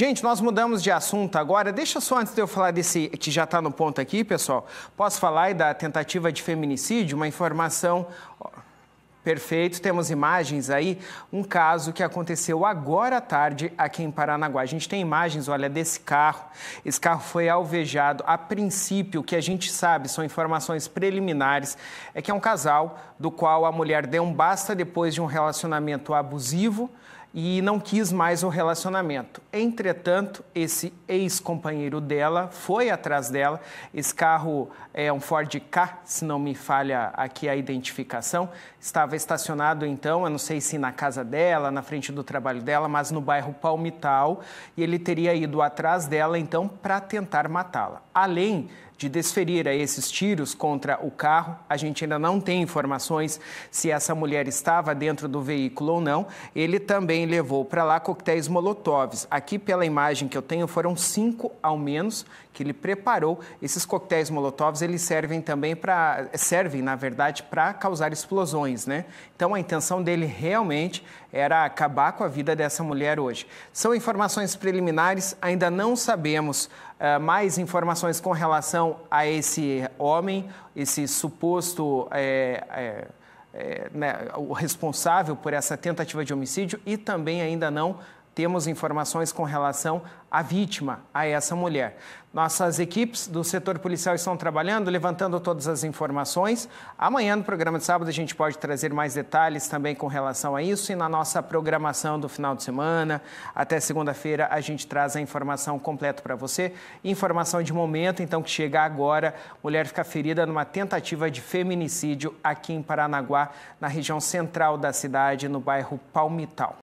Gente, nós mudamos de assunto agora. Deixa só antes de eu falar desse que já está no ponto aqui, pessoal. Posso falar da tentativa de feminicídio? Uma informação. Perfeito, temos imagens aí, um caso que aconteceu agora à tarde aqui em Paranaguá. A gente tem imagens, olha, desse carro. Esse carro foi alvejado. A princípio, o que a gente sabe, são informações preliminares, é que é um casal do qual a mulher deu um basta depois de um relacionamento abusivo e não quis mais o relacionamento. Entretanto, esse ex-companheiro dela foi atrás dela. Esse carro é um Ford K, se não me falha aqui a identificação. Estava estacionado então, eu não sei se na casa dela, na frente do trabalho dela, mas no bairro Palmital, e ele teria ido atrás dela então para tentar matá-la. Além de desferir a esses tiros contra o carro. A gente ainda não tem informações se essa mulher estava dentro do veículo ou não. Ele também também levou para lá coquetéis molotovs. Aqui, pela imagem que eu tenho, foram cinco ao menos que ele preparou. Esses coquetéis molotovs eles servem também para servem, na verdade, para causar explosões, né? Então a intenção dele realmente era acabar com a vida dessa mulher hoje. São informações preliminares, ainda não sabemos uh, mais informações com relação a esse homem, esse suposto eh, eh, é, né, o responsável por essa tentativa de homicídio e também ainda não temos informações com relação à vítima, a essa mulher. Nossas equipes do setor policial estão trabalhando, levantando todas as informações. Amanhã, no programa de sábado, a gente pode trazer mais detalhes também com relação a isso. E na nossa programação do final de semana, até segunda-feira, a gente traz a informação completa para você. Informação de momento, então, que chega agora: mulher fica ferida numa tentativa de feminicídio aqui em Paranaguá, na região central da cidade, no bairro Palmital.